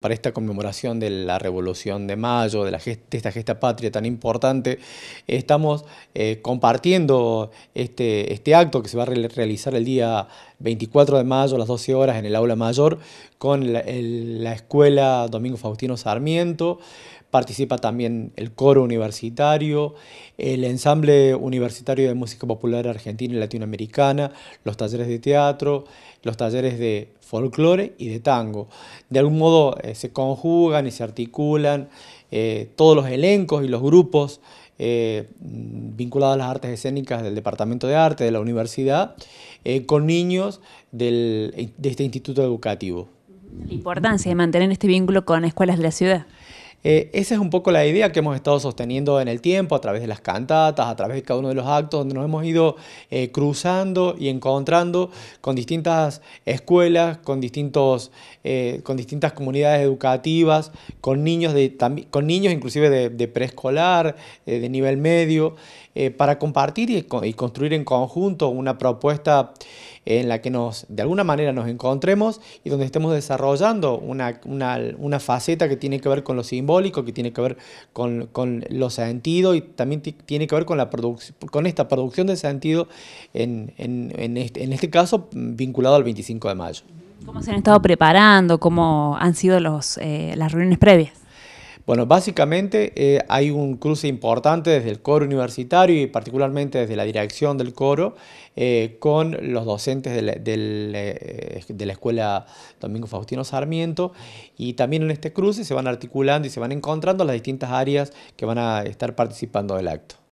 para esta conmemoración de la Revolución de Mayo, de, la gesta, esta gesta patria tan importante, estamos eh, compartiendo este, este, acto que se va a realizar el día 24 de mayo a las 12 horas en el aula mayor con la escuela Domingo Faustino Sarmiento participa también el coro universitario, el ensamble universitario de música popular argentina y latinoamericana, los talleres de teatro, los talleres de folclore y de tango. De algún modo eh, se conjugan y se articulan eh, todos los elencos y los grupos eh, vinculados a las artes escénicas del Departamento de Arte de la Universidad con niños de este instituto educativo. La importancia de mantener este vínculo con escuelas de la ciudad. Eh, esa es un poco la idea que hemos estado sosteniendo en el tiempo, a través de las cantatas, a través de cada uno de los actos, donde nos hemos ido eh, cruzando y encontrando con distintas escuelas, con, distintos, eh, con distintas comunidades educativas, con niños, de, con niños inclusive de, preescolar, de nivel medio, para compartir y construir en conjunto una propuesta en la que nos, de alguna manera nos encontremos y donde estemos desarrollando una, una, una faceta que tiene que ver con lo simbólico, que tiene que ver con, con lo sentido y también tiene que ver con, la con esta producción de sentido en, en, en, este, caso vinculado al 25 de mayo. ¿Cómo se han estado preparando? ¿Cómo han sido los, eh, las reuniones previas? Bueno, básicamente eh, hay un cruce importante desde el coro universitario y particularmente desde la dirección del coro eh, con los docentes eh, de la Escuela Domingo Faustino Sarmiento y también en este cruce se van articulando y se van encontrando las distintas áreas que van a estar participando del acto.